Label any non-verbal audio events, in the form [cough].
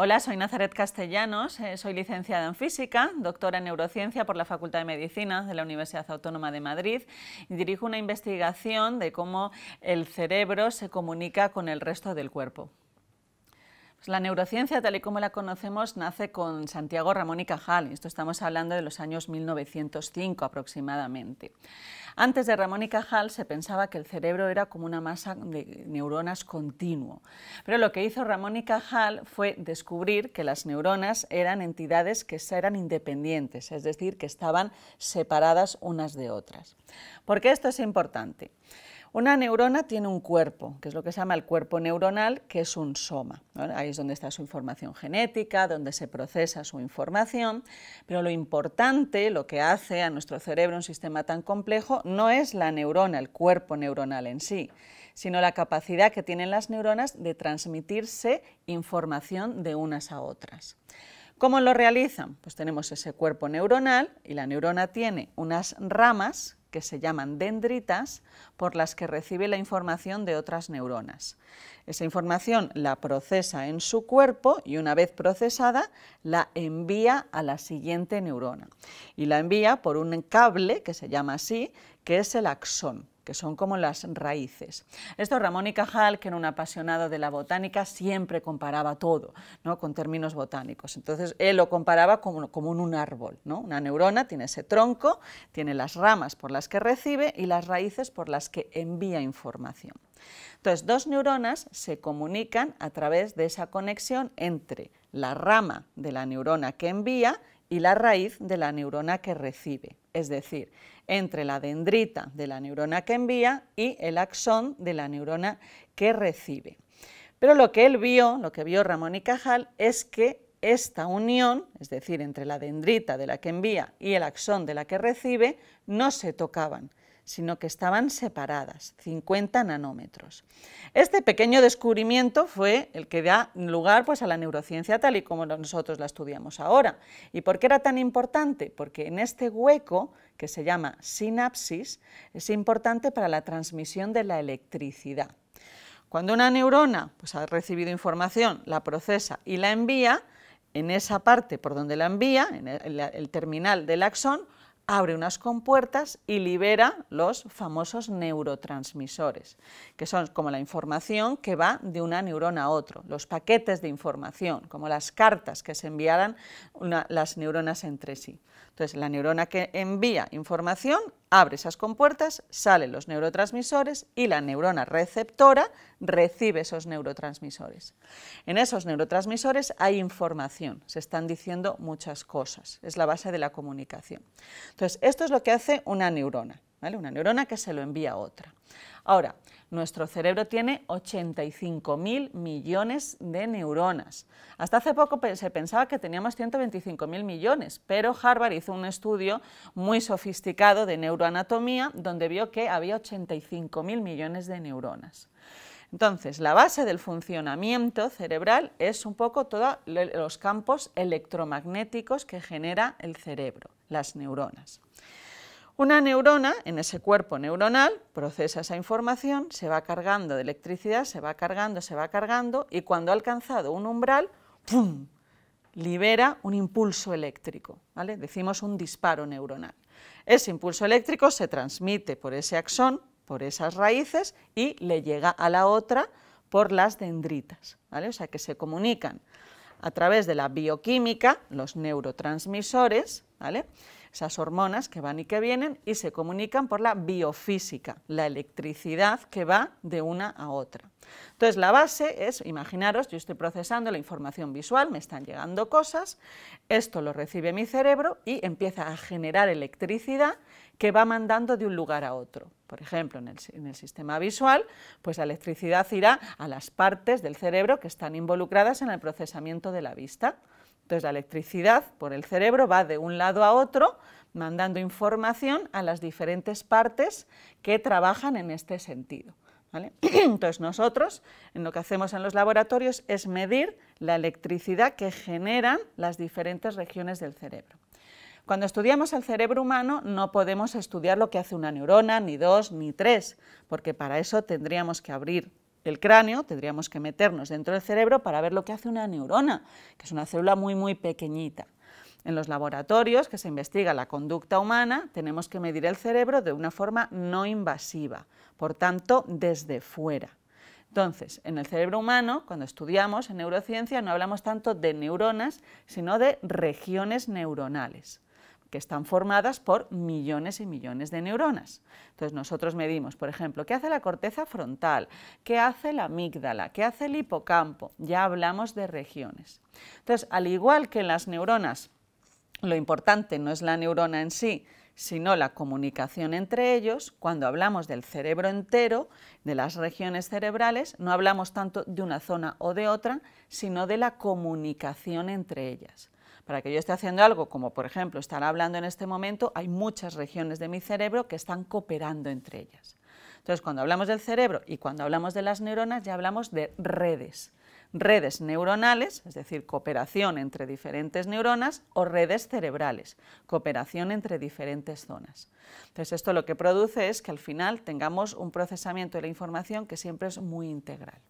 Hola, soy Nazaret Castellanos, eh, soy licenciada en física, doctora en neurociencia por la Facultad de Medicina de la Universidad Autónoma de Madrid y dirijo una investigación de cómo el cerebro se comunica con el resto del cuerpo. Pues la neurociencia, tal y como la conocemos, nace con Santiago Ramón y Cajal. Esto estamos hablando de los años 1905 aproximadamente. Antes de Ramón y Cajal se pensaba que el cerebro era como una masa de neuronas continuo. Pero lo que hizo Ramón y Cajal fue descubrir que las neuronas eran entidades que eran independientes, es decir, que estaban separadas unas de otras. ¿Por qué esto es importante? Una neurona tiene un cuerpo, que es lo que se llama el cuerpo neuronal, que es un soma. Ahí es donde está su información genética, donde se procesa su información, pero lo importante, lo que hace a nuestro cerebro un sistema tan complejo, no es la neurona, el cuerpo neuronal en sí, sino la capacidad que tienen las neuronas de transmitirse información de unas a otras. ¿Cómo lo realizan? Pues tenemos ese cuerpo neuronal y la neurona tiene unas ramas que se llaman dendritas, por las que recibe la información de otras neuronas. Esa información la procesa en su cuerpo y una vez procesada la envía a la siguiente neurona. Y la envía por un cable, que se llama así, que es el axón que son como las raíces. Esto Ramón y Cajal, que era un apasionado de la botánica, siempre comparaba todo ¿no? con términos botánicos. Entonces, él lo comparaba como, como un árbol. ¿no? Una neurona tiene ese tronco, tiene las ramas por las las que recibe y las raíces por las que envía información. Entonces, dos neuronas se comunican a través de esa conexión entre la rama de la neurona que envía y la raíz de la neurona que recibe, es decir, entre la dendrita de la neurona que envía y el axón de la neurona que recibe. Pero lo que él vio, lo que vio Ramón y Cajal, es que esta unión, es decir, entre la dendrita de la que envía y el axón de la que recibe, no se tocaban, sino que estaban separadas, 50 nanómetros. Este pequeño descubrimiento fue el que da lugar pues, a la neurociencia tal y como nosotros la estudiamos ahora. ¿Y por qué era tan importante? Porque en este hueco, que se llama sinapsis, es importante para la transmisión de la electricidad. Cuando una neurona pues, ha recibido información, la procesa y la envía, en esa parte por donde la envía, en el, terminal del axón, abre unas compuertas y libera los famosos neurotransmisores, que son como la información que va de una neurona a otra, los paquetes de información, como las cartas que se enviaran las neuronas entre sí. Entonces, la neurona que envía información abre esas compuertas, salen los neurotransmisores y la neurona receptora recibe esos neurotransmisores. En esos neurotransmisores hay información, se están diciendo muchas cosas, es la base de la comunicación. Entonces, esto es lo que hace una neurona, ¿vale? una neurona que se lo envía a otra. Ahora, nuestro cerebro tiene 85.000 millones de neuronas. Hasta hace poco se pensaba que teníamos 125.000 millones, pero Harvard hizo un estudio muy sofisticado de neuroanatomía donde vio que había 85.000 millones de neuronas. Entonces, la base del funcionamiento cerebral es un poco todos los campos electromagnéticos que genera el cerebro, las neuronas. Una neurona en ese cuerpo neuronal procesa esa información, se va cargando de electricidad, se va cargando, se va cargando y cuando ha alcanzado un umbral, ¡pum! libera un impulso eléctrico, ¿vale? decimos un disparo neuronal. Ese impulso eléctrico se transmite por ese axón, por esas raíces y le llega a la otra por las dendritas, ¿vale? o sea que se comunican a través de la bioquímica, los neurotransmisores, ¿vale? esas hormonas que van y que vienen y se comunican por la biofísica, la electricidad que va de una a otra. Entonces la base es, imaginaros, yo estoy procesando la información visual, me están llegando cosas, esto lo recibe mi cerebro y empieza a generar electricidad que va mandando de un lugar a otro. Por ejemplo, en el, sistema visual, pues la electricidad irá a las partes del cerebro que están involucradas en el procesamiento de la vista. Entonces la electricidad por el cerebro va de un lado a otro mandando información a las diferentes partes que trabajan en este sentido. [clears throat] Entonces nosotros en lo que hacemos en los laboratorios es medir la electricidad que generan las diferentes regiones del cerebro. Cuando estudiamos el cerebro humano no podemos estudiar lo que hace una neurona, ni dos, ni tres, porque para eso tendríamos que abrir el cráneo, tendríamos que meternos dentro del cerebro para ver lo que hace una neurona, que es una célula muy, muy pequeñita. En los laboratorios que se investiga la conducta humana, tenemos que medir el cerebro de una forma no invasiva, por tanto, desde fuera. Entonces, en el cerebro humano, cuando estudiamos en neurociencia, no hablamos tanto de neuronas, sino de regiones neuronales que están formadas por millones y millones de neuronas. Entonces nosotros medimos, por ejemplo, qué hace la corteza frontal, qué hace la amígdala, qué hace el hipocampo. Ya hablamos de regiones. Entonces, al igual que en las neuronas lo importante no es la neurona en sí, sino la comunicación entre ellos. Cuando hablamos del cerebro entero, de las regiones cerebrales, no hablamos tanto de una zona o de otra, sino de la comunicación entre ellas. Para que yo esté haciendo algo, como por ejemplo estar hablando en este momento, hay muchas regiones de mi cerebro que están cooperando entre ellas. Entonces, cuando hablamos del cerebro y cuando hablamos de las neuronas, ya hablamos de redes redes neuronales, es decir, cooperación entre diferentes neuronas, o redes cerebrales, cooperación entre diferentes zonas. Entonces, esto lo que produce es que al final tengamos un procesamiento de la información que siempre es muy integral.